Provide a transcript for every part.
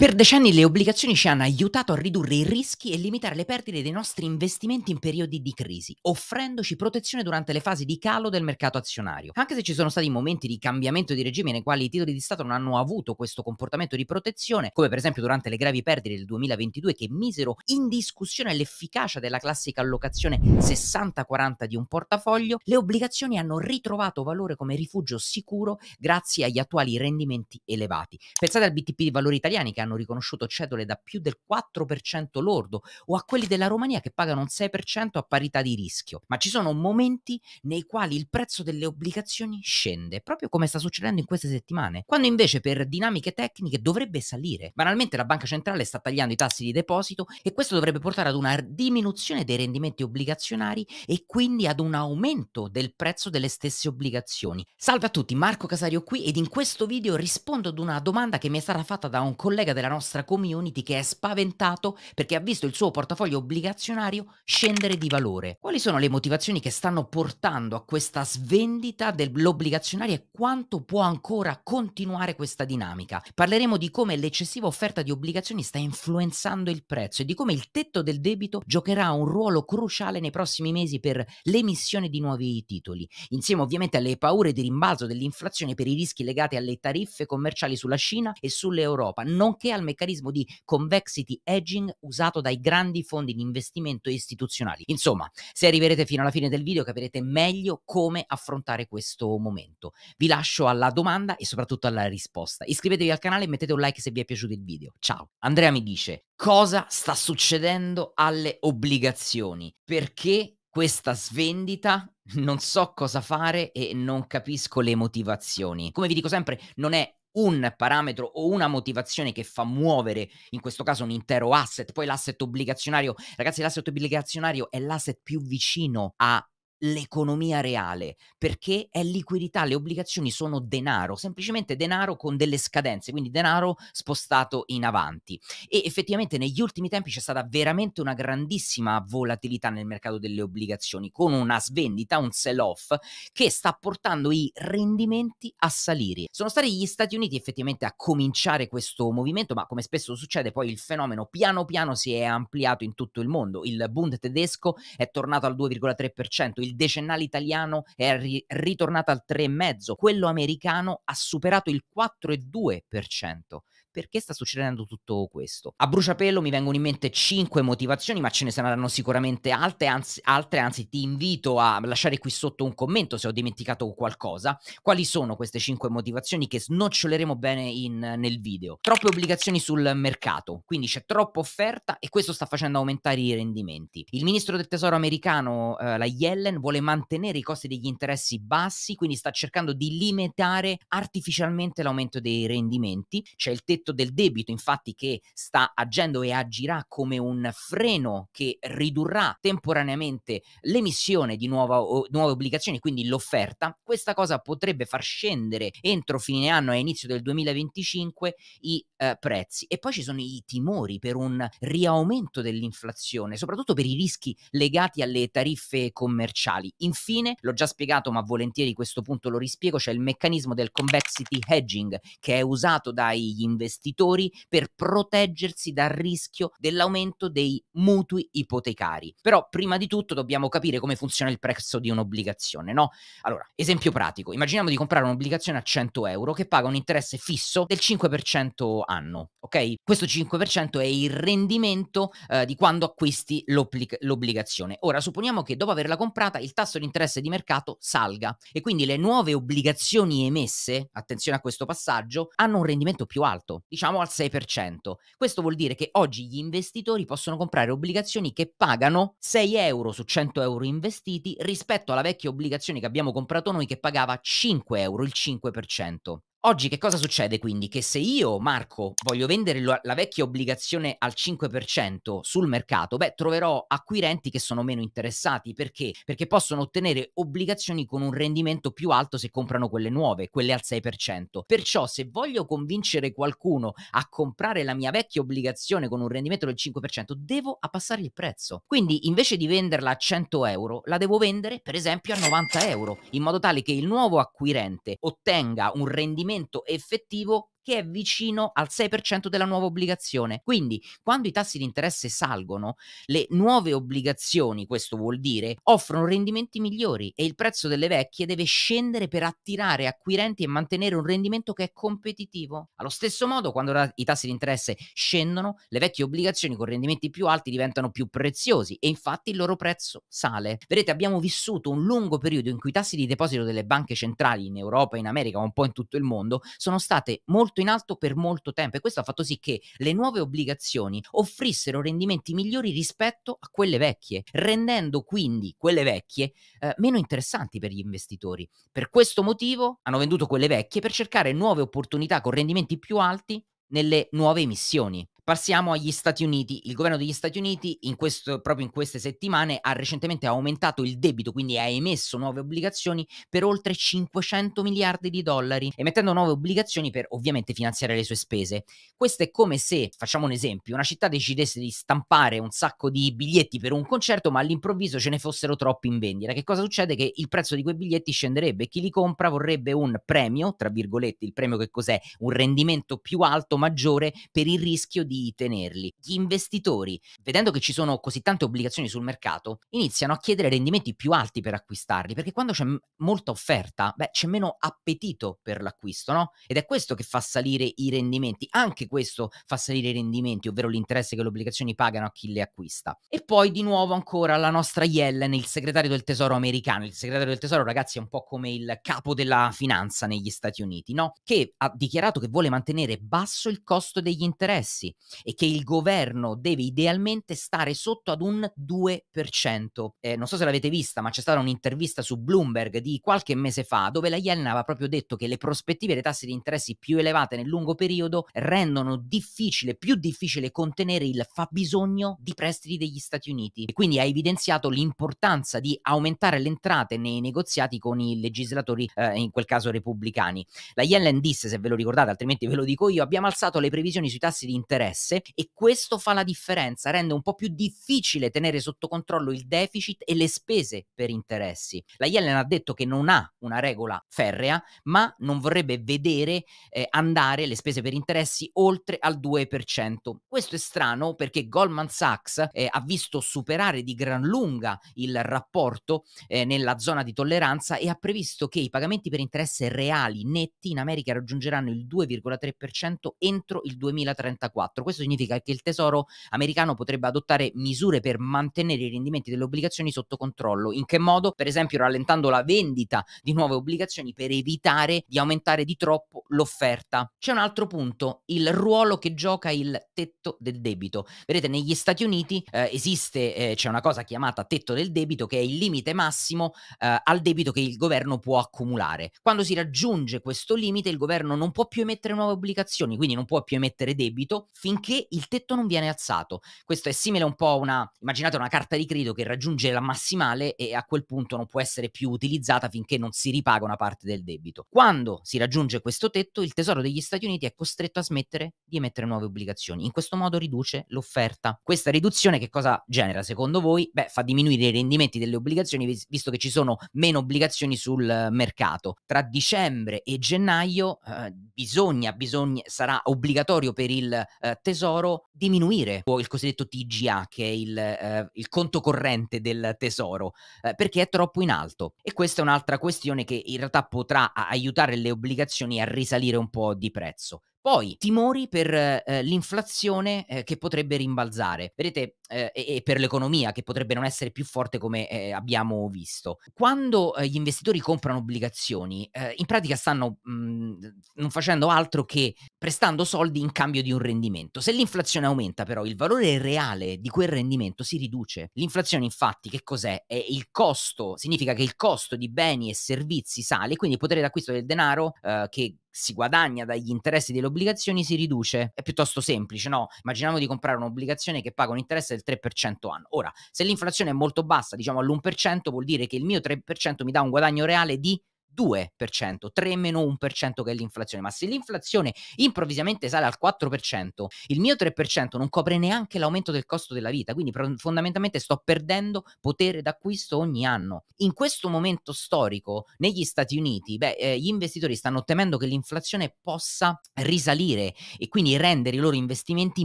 Per decenni le obbligazioni ci hanno aiutato a ridurre i rischi e limitare le perdite dei nostri investimenti in periodi di crisi, offrendoci protezione durante le fasi di calo del mercato azionario. Anche se ci sono stati momenti di cambiamento di regime nei quali i titoli di Stato non hanno avuto questo comportamento di protezione, come per esempio durante le gravi perdite del 2022 che misero in discussione l'efficacia della classica allocazione 60-40 di un portafoglio, le obbligazioni hanno ritrovato valore come rifugio sicuro grazie agli attuali rendimenti elevati. Pensate al BTP di valori italiani che hanno hanno riconosciuto cedole da più del 4% lordo o a quelli della Romania che pagano un 6% a parità di rischio. Ma ci sono momenti nei quali il prezzo delle obbligazioni scende, proprio come sta succedendo in queste settimane, quando invece per dinamiche tecniche dovrebbe salire. Banalmente la banca centrale sta tagliando i tassi di deposito e questo dovrebbe portare ad una diminuzione dei rendimenti obbligazionari e quindi ad un aumento del prezzo delle stesse obbligazioni. Salve a tutti, Marco Casario qui ed in questo video rispondo ad una domanda che mi è stata fatta da un collega della nostra community che è spaventato perché ha visto il suo portafoglio obbligazionario scendere di valore. Quali sono le motivazioni che stanno portando a questa svendita dell'obbligazionario e quanto può ancora continuare questa dinamica? Parleremo di come l'eccessiva offerta di obbligazioni sta influenzando il prezzo e di come il tetto del debito giocherà un ruolo cruciale nei prossimi mesi per l'emissione di nuovi titoli, insieme ovviamente alle paure di rimbalzo dell'inflazione per i rischi legati alle tariffe commerciali sulla Cina e sull'Europa, nonché nonché al meccanismo di convexity hedging usato dai grandi fondi di investimento istituzionali. Insomma, se arriverete fino alla fine del video capirete meglio come affrontare questo momento. Vi lascio alla domanda e soprattutto alla risposta. Iscrivetevi al canale e mettete un like se vi è piaciuto il video. Ciao. Andrea mi dice cosa sta succedendo alle obbligazioni? Perché questa svendita non so cosa fare e non capisco le motivazioni. Come vi dico sempre, non è un parametro o una motivazione che fa muovere in questo caso un intero asset, poi l'asset obbligazionario, ragazzi l'asset obbligazionario è l'asset più vicino a l'economia reale, perché è liquidità, le obbligazioni sono denaro, semplicemente denaro con delle scadenze, quindi denaro spostato in avanti. E effettivamente negli ultimi tempi c'è stata veramente una grandissima volatilità nel mercato delle obbligazioni, con una svendita, un sell-off, che sta portando i rendimenti a salire. Sono stati gli Stati Uniti effettivamente a cominciare questo movimento, ma come spesso succede poi il fenomeno piano piano si è ampliato in tutto il mondo. Il Bund tedesco è tornato al 2,3%, il decennale italiano è ri- ritornato al 3,5%, quello americano ha superato il 4,2% perché sta succedendo tutto questo. A bruciapelo mi vengono in mente 5 motivazioni, ma ce ne saranno sicuramente altre, anzi, altre, anzi ti invito a lasciare qui sotto un commento se ho dimenticato qualcosa. Quali sono queste 5 motivazioni che snoccioleremo bene in, nel video? Troppe obbligazioni sul mercato, quindi c'è troppa offerta e questo sta facendo aumentare i rendimenti. Il ministro del tesoro americano, eh, la Yellen, vuole mantenere i costi degli interessi bassi, quindi sta cercando di limitare artificialmente l'aumento dei rendimenti. C'è il tetto aspetto del debito, infatti, che sta agendo e agirà come un freno che ridurrà temporaneamente l'emissione di nuova, o, nuove obbligazioni, quindi l'offerta, questa cosa potrebbe far scendere entro fine anno e inizio del 2025 i eh, prezzi. E poi ci sono i timori per un riaumento dell'inflazione, soprattutto per i rischi legati alle tariffe commerciali. Infine, l'ho già spiegato, ma volentieri questo punto lo rispiego, c'è cioè il meccanismo del convexity hedging che è usato dagli investitori investitori per proteggersi dal rischio dell'aumento dei mutui ipotecari. Però prima di tutto dobbiamo capire come funziona il prezzo di un'obbligazione, no? Allora, esempio pratico, immaginiamo di comprare un'obbligazione a 100 euro che paga un interesse fisso del 5% anno, ok? Questo 5% è il rendimento eh, di quando acquisti l'obbligazione. Ora, supponiamo che dopo averla comprata il tasso di interesse di mercato salga e quindi le nuove obbligazioni emesse, attenzione a questo passaggio, hanno un rendimento più alto diciamo al 6%. Questo vuol dire che oggi gli investitori possono comprare obbligazioni che pagano 6 euro su 100 euro investiti rispetto alla vecchia obbligazione che abbiamo comprato noi che pagava 5 euro, il 5%. Oggi che cosa succede quindi? Che se io, Marco, voglio vendere lo- la vecchia obbligazione al 5% sul mercato, beh, troverò acquirenti che sono meno interessati. Perché? Perché possono ottenere obbligazioni con un rendimento più alto se comprano quelle nuove, quelle al 6%. Perciò se voglio convincere qualcuno a comprare la mia vecchia obbligazione con un rendimento del 5%, devo abbassare il prezzo. Quindi invece di venderla a 100 euro, la devo vendere per esempio a 90 euro, in modo tale che il nuovo acquirente ottenga un rendimento investimento effettivo che è vicino al 6% della nuova obbligazione. Quindi, quando i tassi di interesse salgono, le nuove obbligazioni, questo vuol dire, offrono rendimenti migliori e il prezzo delle vecchie deve scendere per attirare acquirenti e mantenere un rendimento che è competitivo. Allo stesso modo, quando i tassi di interesse scendono, le vecchie obbligazioni con rendimenti più alti diventano più preziosi e infatti il loro prezzo sale. Vedete, abbiamo vissuto un lungo periodo in cui i tassi di deposito delle banche centrali in Europa, in America, un po' in tutto il mondo, sono state molto portato in alto per molto tempo e questo ha fatto sì che le nuove obbligazioni offrissero rendimenti migliori rispetto a quelle vecchie, rendendo quindi quelle vecchie eh, meno interessanti per gli investitori. Per questo motivo hanno venduto quelle vecchie per cercare nuove opportunità con rendimenti più alti nelle nuove emissioni. Passiamo agli Stati Uniti. Il governo degli Stati Uniti, in questo, proprio in queste settimane, ha recentemente aumentato il debito, quindi ha emesso nuove obbligazioni per oltre 500 miliardi di dollari, emettendo nuove obbligazioni per ovviamente finanziare le sue spese. Questo è come se, facciamo un esempio, una città decidesse di stampare un sacco di biglietti per un concerto, ma all'improvviso ce ne fossero troppi in vendita. Che cosa succede? Che il prezzo di quei biglietti scenderebbe e chi li compra vorrebbe un premio, tra virgolette, il premio che cos'è? Un rendimento più alto, maggiore per il rischio di tenerli. Gli investitori, vedendo che ci sono così tante obbligazioni sul mercato, iniziano a chiedere rendimenti più alti per acquistarli, perché quando c'è molta offerta, beh, c'è meno appetito per l'acquisto, no? Ed è questo che fa salire i rendimenti, anche questo fa salire i rendimenti, ovvero l'interesse che le obbligazioni pagano a chi le acquista. E poi di nuovo ancora la nostra Yellen, il segretario del tesoro americano. Il segretario del tesoro, ragazzi, è un po' come il capo della finanza negli Stati Uniti, no? Che ha dichiarato che vuole mantenere basso il costo degli interessi e che il governo deve idealmente stare sotto ad un 2%. Eh, non so se l'avete vista, ma c'è stata un'intervista su Bloomberg di qualche mese fa dove la Yellen aveva proprio detto che le prospettive dei tassi di interessi più elevate nel lungo periodo rendono difficile, più difficile contenere il fabbisogno di prestiti degli Stati Uniti e quindi ha evidenziato l'importanza di aumentare le entrate nei negoziati con i legislatori, eh, in quel caso repubblicani. La Yellen disse, se ve lo ricordate, altrimenti ve lo dico io, abbiamo alzato le previsioni sui tassi di interesse interesse e questo fa la differenza, rende un po' più difficile tenere sotto controllo il deficit e le spese per interessi. La Yellen ha detto che non ha una regola ferrea, ma non vorrebbe vedere eh, andare le spese per interessi oltre al 2%. Questo è strano perché Goldman Sachs eh, ha visto superare di gran lunga il rapporto eh, nella zona di tolleranza e ha previsto che i pagamenti per interessi reali netti in America raggiungeranno il 2,3% entro il 2034 questo significa che il Tesoro americano potrebbe adottare misure per mantenere i rendimenti delle obbligazioni sotto controllo. In che modo? Per esempio rallentando la vendita di nuove obbligazioni per evitare di aumentare di troppo l'offerta. C'è un altro punto, il ruolo che gioca il tetto del debito. Vedete, negli Stati Uniti eh, esiste, eh, c'è una cosa chiamata tetto del debito che è il limite massimo eh, al debito che il governo può accumulare. Quando si raggiunge questo limite il governo non può più emettere nuove obbligazioni, quindi non può più emettere debito. Fino finché il tetto non viene alzato. Questo è simile un po' a una, immaginate una carta di credito che raggiunge la massimale e a quel punto non può essere più utilizzata finché non si ripaga una parte del debito. Quando si raggiunge questo tetto, il Tesoro degli Stati Uniti è costretto a smettere di emettere nuove obbligazioni. In questo modo riduce l'offerta. Questa riduzione che cosa genera secondo voi? Beh, fa diminuire i rendimenti delle obbligazioni visto che ci sono meno obbligazioni sul mercato. Tra dicembre e gennaio eh, bisogna, bisogna, sarà obbligatorio per il eh, tesoro diminuire, o il cosiddetto TGA, che è il, eh, il conto corrente del tesoro, eh, perché è troppo in alto. E questa è un'altra questione che in realtà potrà aiutare le obbligazioni a risalire un po' di prezzo. Poi timori per eh, l'inflazione eh, che potrebbe rimbalzare. Vedete, eh, e, e, per l'economia che potrebbe non essere più forte come eh, abbiamo visto. Quando eh, gli investitori comprano obbligazioni, eh, in pratica stanno mh, mm, non facendo altro che prestando soldi in cambio di un rendimento. Se l'inflazione aumenta, però, il valore reale di quel rendimento si riduce. L'inflazione, infatti, che cos'è? È il costo, significa che il costo di beni e servizi sale, quindi il potere d'acquisto del denaro che si guadagna dagli interessi delle obbligazioni si riduce. È piuttosto semplice, no? Immaginiamo di comprare un'obbligazione che paga un interesse del 3% anno. Ora, se l'inflazione è molto bassa, diciamo all'1%, vuol dire che il mio 3% mi dà un guadagno reale di 2%, 3 meno 1% che è l'inflazione, ma se l'inflazione improvvisamente sale al 4%, il mio 3% non copre neanche l'aumento del costo della vita, quindi fondamentalmente sto perdendo potere d'acquisto ogni anno. In questo momento storico negli Stati Uniti, beh, eh, gli investitori stanno temendo che l'inflazione possa risalire e quindi rendere i loro investimenti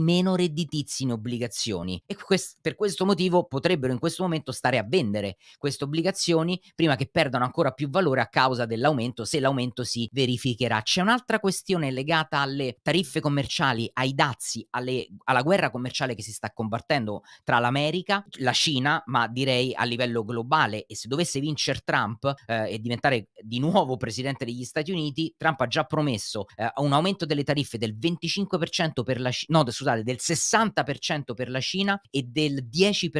meno redditizi in obbligazioni e quest- per questo motivo potrebbero in questo momento stare a vendere queste obbligazioni prima che perdano ancora più valore a causa causa dell'aumento, se l'aumento si verificherà. C'è un'altra questione legata alle tariffe commerciali, ai dazi, alle, alla guerra commerciale che si sta combattendo tra l'America, la Cina, ma direi a livello globale. E se dovesse vincere Trump eh, e diventare di nuovo presidente degli Stati Uniti, Trump ha già promesso eh, un aumento delle tariffe del 25% per la Cina, no, scusate, del 60% per la Cina e del 10%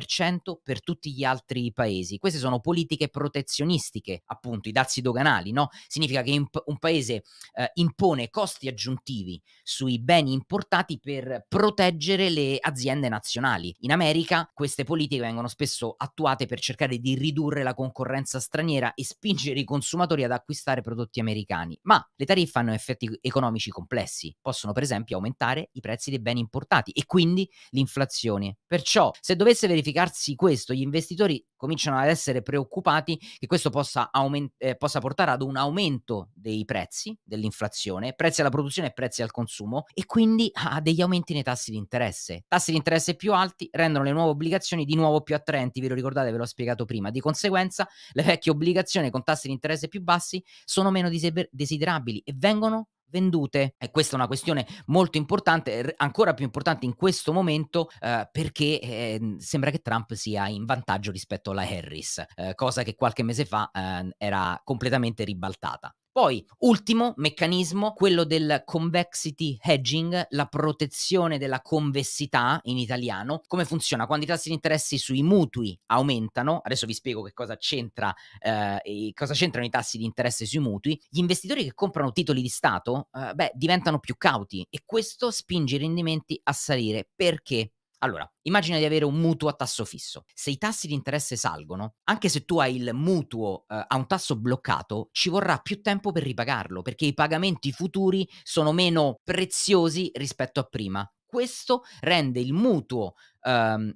per tutti gli altri paesi. Queste sono politiche protezionistiche, appunto, i dazi doganali canali, no? Significa che imp- un paese eh, impone costi aggiuntivi sui beni importati per proteggere le aziende nazionali. In America queste politiche vengono spesso attuate per cercare di ridurre la concorrenza straniera e spingere i consumatori ad acquistare prodotti americani, ma le tariffe hanno effetti economici complessi, possono per esempio aumentare i prezzi dei beni importati e quindi l'inflazione. Perciò se dovesse verificarsi questo, gli investitori cominciano ad essere preoccupati che questo possa, aument- eh, possa portare ad un aumento dei prezzi, dell'inflazione, prezzi alla produzione e prezzi al consumo e quindi a degli aumenti nei tassi di interesse. Tassi di interesse più alti rendono le nuove obbligazioni di nuovo più attraenti, ve lo ricordate, ve l'ho spiegato prima. Di conseguenza le vecchie obbligazioni con tassi di interesse più bassi sono meno desiderabili e vengono vendute. E questa è una questione molto importante, ancora più importante in questo momento, eh, perché eh, sembra che Trump sia in vantaggio rispetto alla Harris, eh, cosa che qualche mese fa ehm, era completamente ribaltata. Poi, ultimo meccanismo, quello del convexity hedging, la protezione della convessità in italiano. Come funziona? Quando i tassi di interesse sui mutui aumentano, adesso vi spiego che cosa c'entra eh, cosa c'entrano i tassi di interesse sui mutui, gli investitori che comprano titoli di Stato, eh, beh, diventano più cauti e questo spinge i rendimenti a salire. Perché? Allora, immagina di avere un mutuo a tasso fisso. Se i tassi di interesse salgono, anche se tu hai il mutuo eh, a un tasso bloccato, ci vorrà più tempo per ripagarlo, perché i pagamenti futuri sono meno preziosi rispetto a prima questo rende il mutuo Um,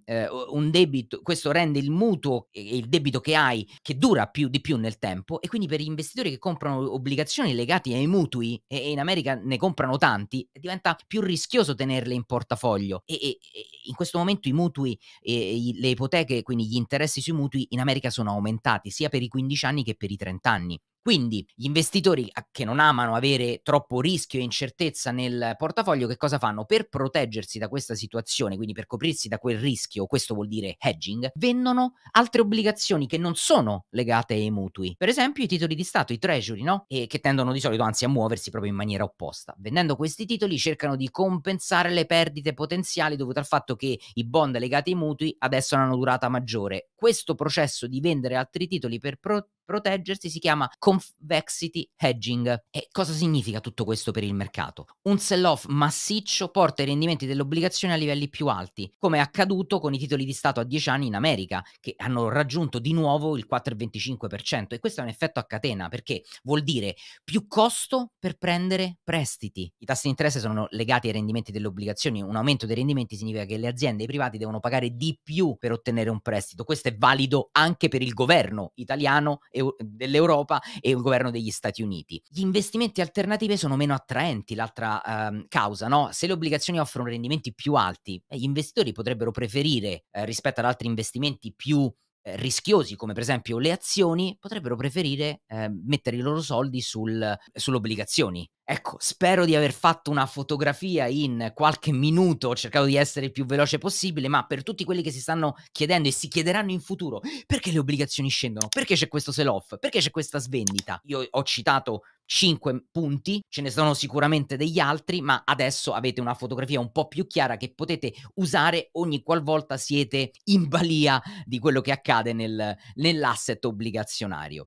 un debito, questo rende il mutuo e il debito che hai che dura più di più nel tempo e quindi per gli investitori che comprano obbligazioni legate ai mutui e, in America ne comprano tanti diventa più rischioso tenerle in portafoglio e, e, e in questo momento i mutui e, le ipoteche quindi gli interessi sui mutui in America sono aumentati sia per i 15 anni che per i 30 anni quindi gli investitori ah, che non amano avere troppo rischio e incertezza nel portafoglio, che cosa fanno? Per proteggersi da questa situazione, quindi per coprirsi da quel rischio, questo vuol dire hedging, vendono altre obbligazioni che non sono legate ai mutui. Per esempio i titoli di Stato, i treasury, no? E che tendono di solito anzi a muoversi proprio in maniera opposta. Vendendo questi titoli cercano di compensare le perdite potenziali dovute al fatto che i bond legati ai mutui adesso hanno una durata maggiore. Questo processo di vendere altri titoli per proteggersi proteggersi si chiama convexity hedging. E cosa significa tutto questo per il mercato? Un sell-off massiccio porta i rendimenti dell'obbligazione a livelli più alti, come è accaduto con i titoli di Stato a 10 anni in America, che hanno raggiunto di nuovo il 4,25%. E questo è un effetto a catena, perché vuol dire più costo per prendere prestiti. I tassi di interesse sono legati ai rendimenti delle obbligazioni. Un aumento dei rendimenti significa che le aziende e i privati devono pagare di più per ottenere un prestito. Questo è valido anche per il governo italiano e dell'Europa e un governo degli Stati Uniti. Gli investimenti alternativi sono meno attraenti, l'altra ehm, causa, no? Se le obbligazioni offrono rendimenti più alti, eh, gli investitori potrebbero preferire eh, rispetto ad altri investimenti più eh, rischiosi come per esempio le azioni potrebbero preferire eh, mettere i loro soldi sul, sulle obbligazioni Ecco, spero di aver fatto una fotografia in qualche minuto, ho cercato di essere il più veloce possibile, ma per tutti quelli che si stanno chiedendo e si chiederanno in futuro perché le obbligazioni scendono, perché c'è questo sell-off, perché c'è questa svendita, io ho citato 5 punti, ce ne sono sicuramente degli altri, ma adesso avete una fotografia un po' più chiara che potete usare ogni qualvolta siete in balia di quello che accade nel, nell'asset obbligazionario.